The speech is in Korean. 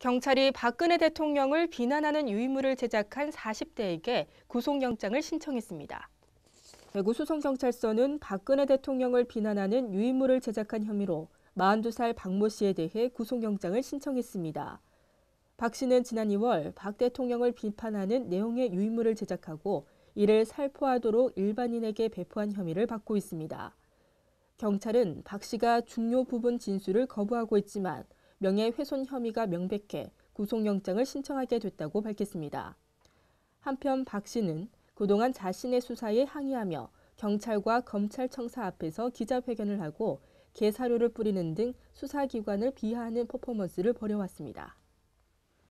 경찰이 박근혜 대통령을 비난하는 유인물을 제작한 40대에게 구속영장을 신청했습니다. 대구 수성경찰서는 박근혜 대통령을 비난하는 유인물을 제작한 혐의로 42살 박모 씨에 대해 구속영장을 신청했습니다. 박 씨는 지난 2월 박 대통령을 비판하는 내용의 유인물을 제작하고 이를 살포하도록 일반인에게 배포한 혐의를 받고 있습니다. 경찰은 박 씨가 중요 부분 진술을 거부하고 있지만 명예훼손 혐의가 명백해 구속영장을 신청하게 됐다고 밝혔습니다. 한편 박 씨는 그동안 자신의 수사에 항의하며 경찰과 검찰청사 앞에서 기자회견을 하고 개사료를 뿌리는 등 수사기관을 비하하는 퍼포먼스를 벌여왔습니다.